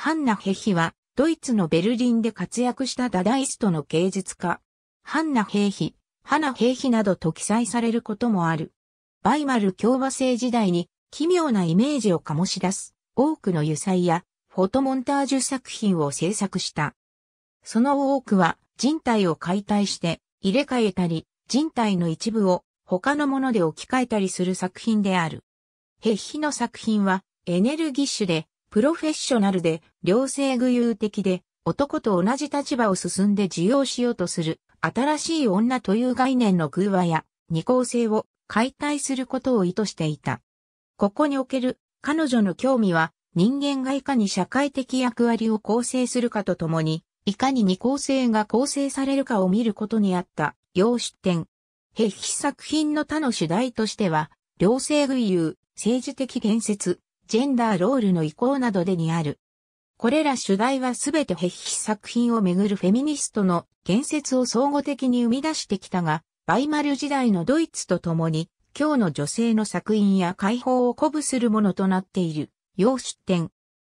ハンナ・ヘヒは、ドイツのベルリンで活躍したダダイストの芸術家。ハンナ・ヘヒ、ハナ・ヘヒなどと記載されることもある。バイマル共和制時代に奇妙なイメージを醸し出す多くの油彩やフォトモンタージュ作品を制作した。その多くは人体を解体して入れ替えたり、人体の一部を他のもので置き換えたりする作品である。ヘヒの作品はエネルギッシュでプロフェッショナルで、良性具有的で、男と同じ立場を進んで受容しようとする、新しい女という概念の空話や、二項性を解体することを意図していた。ここにおける、彼女の興味は、人間がいかに社会的役割を構成するかとともに、いかに二項性が構成されるかを見ることにあった、要出典。壁作品の他の主題としては、良性具有、政治的言説、ジェンダーロールの移行などでにある。これら主題はすべてヘッヒ作品をめぐるフェミニストの言説を総合的に生み出してきたが、バイマル時代のドイツと共に、今日の女性の作品や解放を鼓舞するものとなっている、要出展。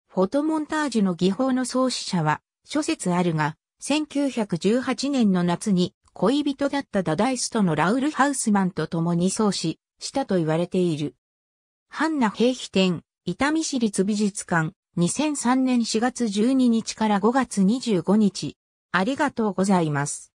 フォトモンタージュの技法の創始者は、諸説あるが、1918年の夏に恋人だったダダイストのラウル・ハウスマンと共に創始したと言われている。ハンナ・ヘイヒテン、伊丹市立美術館、2003年4月12日から5月25日。ありがとうございます。